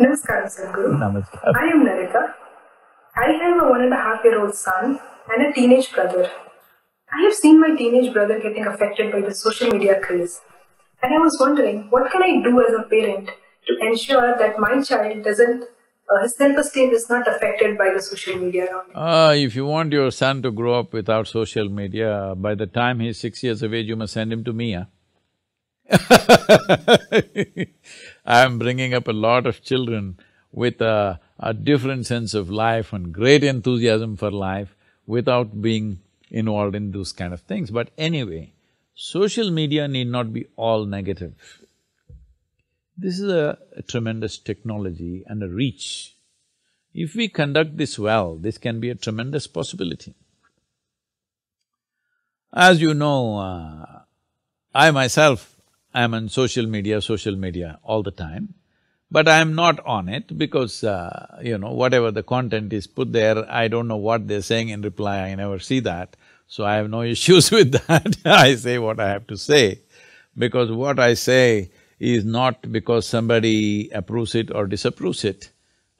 Namaskar, Sadhguru. Namaskar. I am Narita. I have a one and a half year old son and a teenage brother. I have seen my teenage brother getting affected by the social media craze. And I was wondering, what can I do as a parent to ensure that my child doesn't, uh, his self-esteem is not affected by the social media around him? Uh, if you want your son to grow up without social media, by the time he's six years of age, you must send him to me, huh? I'm bringing up a lot of children with a, a different sense of life and great enthusiasm for life without being involved in those kind of things. But anyway, social media need not be all negative. This is a, a, tremendous technology and a reach. If we conduct this well, this can be a tremendous possibility. As you know, uh, I myself I'm on social media, social media all the time, but I'm not on it because, uh, you know, whatever the content is put there, I don't know what they're saying in reply, I never see that, so I have no issues with that I say what I have to say, because what I say is not because somebody approves it or disapproves it.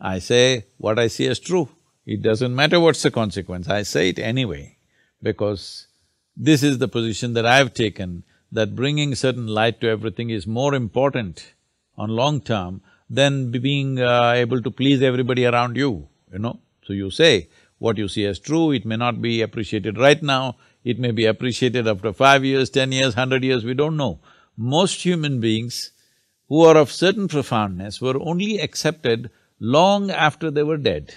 I say what I see as true. It doesn't matter what's the consequence, I say it anyway, because this is the position that I've taken that bringing certain light to everything is more important on long term than being uh, able to please everybody around you, you know. So you say, what you see as true, it may not be appreciated right now, it may be appreciated after five years, ten years, hundred years, we don't know. Most human beings who are of certain profoundness were only accepted long after they were dead.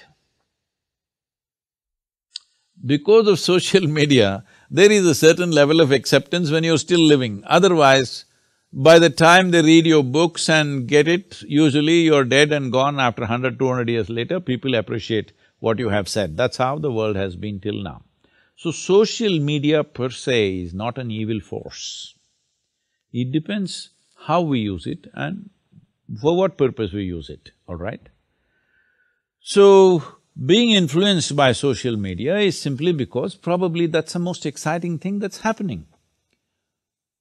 Because of social media, there is a certain level of acceptance when you're still living. Otherwise, by the time they read your books and get it, usually you're dead and gone after hundred, two hundred years later, people appreciate what you have said. That's how the world has been till now. So social media per se is not an evil force. It depends how we use it and for what purpose we use it, all right? So, being influenced by social media is simply because probably that's the most exciting thing that's happening.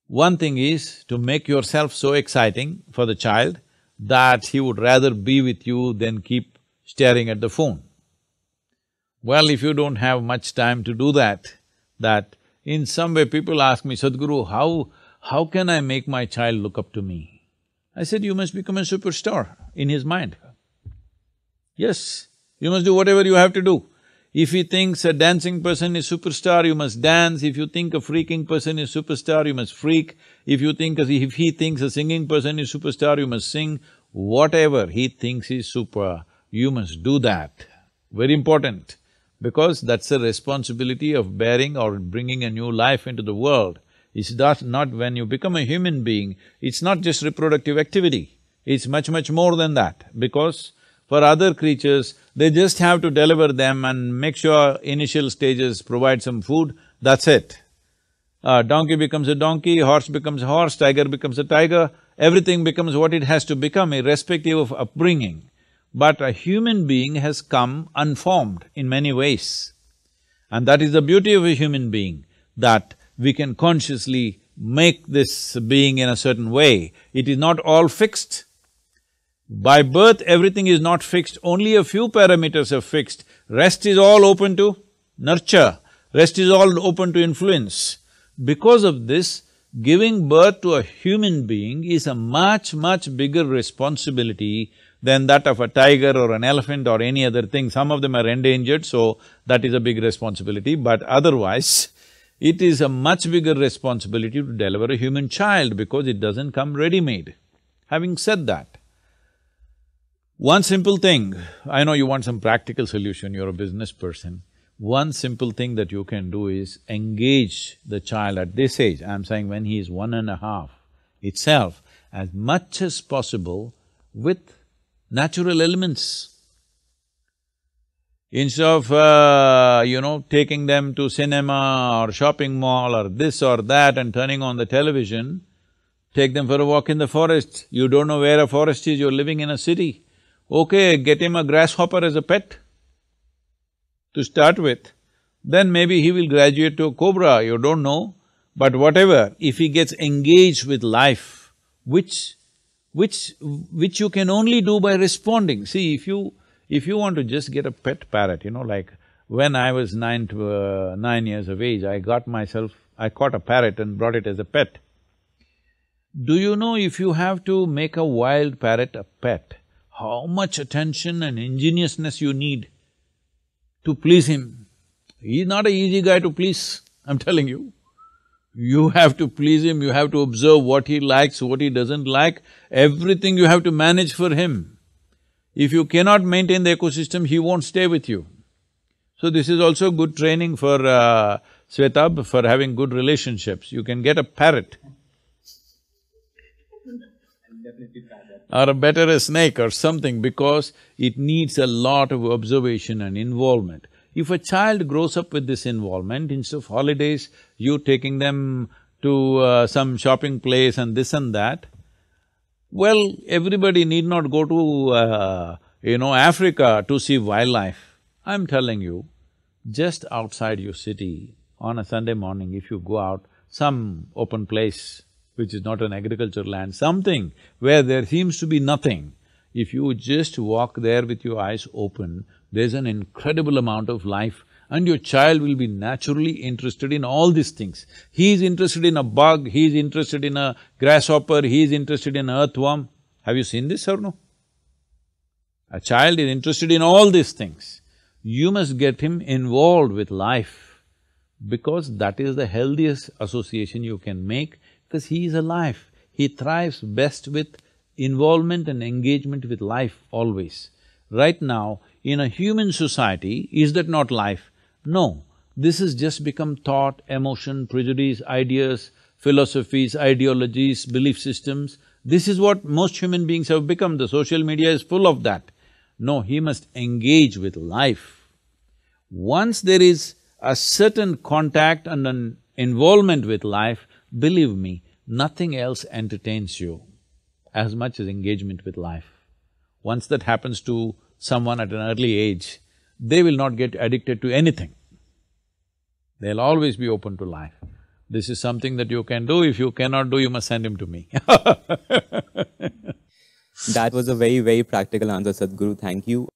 One thing is to make yourself so exciting for the child that he would rather be with you than keep staring at the phone. Well, if you don't have much time to do that, that in some way people ask me, Sadhguru, how… how can I make my child look up to me? I said, you must become a superstar in his mind. Yes, you must do whatever you have to do. If he thinks a dancing person is superstar, you must dance. If you think a freaking person is superstar, you must freak. If you think… if he thinks a singing person is superstar, you must sing. Whatever he thinks is super, you must do that. Very important, because that's the responsibility of bearing or bringing a new life into the world. It's not, not when you become a human being, it's not just reproductive activity. It's much, much more than that, because for other creatures, they just have to deliver them and make sure initial stages provide some food, that's it. A uh, donkey becomes a donkey, horse becomes a horse, tiger becomes a tiger, everything becomes what it has to become irrespective of upbringing. But a human being has come unformed in many ways. And that is the beauty of a human being, that we can consciously make this being in a certain way. It is not all fixed, by birth, everything is not fixed, only a few parameters are fixed. Rest is all open to nurture, rest is all open to influence. Because of this, giving birth to a human being is a much, much bigger responsibility than that of a tiger or an elephant or any other thing. Some of them are endangered, so that is a big responsibility, but otherwise, it is a much bigger responsibility to deliver a human child because it doesn't come ready-made. Having said that, one simple thing, I know you want some practical solution, you're a business person. One simple thing that you can do is engage the child at this age, I'm saying when he is one and a half itself, as much as possible with natural elements. Instead of, uh, you know, taking them to cinema or shopping mall or this or that and turning on the television, take them for a walk in the forest. You don't know where a forest is, you're living in a city okay, get him a grasshopper as a pet to start with, then maybe he will graduate to a cobra, you don't know. But whatever, if he gets engaged with life, which, which, which you can only do by responding. See, if you, if you want to just get a pet parrot, you know, like when I was nine to, uh, nine years of age, I got myself, I caught a parrot and brought it as a pet. Do you know if you have to make a wild parrot a pet, how much attention and ingenuousness you need to please him. He's not an easy guy to please, I'm telling you. You have to please him, you have to observe what he likes, what he doesn't like, everything you have to manage for him. If you cannot maintain the ecosystem, he won't stay with you. So this is also good training for uh, Svetab for having good relationships. You can get a parrot or better a snake or something because it needs a lot of observation and involvement. If a child grows up with this involvement, instead of holidays, you taking them to uh, some shopping place and this and that, well, everybody need not go to, uh, you know, Africa to see wildlife. I'm telling you, just outside your city, on a Sunday morning, if you go out, some open place, which is not an agricultural land, something where there seems to be nothing. If you just walk there with your eyes open, there's an incredible amount of life and your child will be naturally interested in all these things. He is interested in a bug, he is interested in a grasshopper, he is interested in earthworm. Have you seen this or no? A child is interested in all these things. You must get him involved with life because that is the healthiest association you can make because he is alive. He thrives best with involvement and engagement with life always. Right now, in a human society, is that not life? No, this has just become thought, emotion, prejudice, ideas, philosophies, ideologies, belief systems. This is what most human beings have become, the social media is full of that. No, he must engage with life. Once there is a certain contact and an involvement with life, Believe me, nothing else entertains you as much as engagement with life. Once that happens to someone at an early age, they will not get addicted to anything. They'll always be open to life. This is something that you can do, if you cannot do, you must send him to me That was a very, very practical answer, Sadhguru, thank you.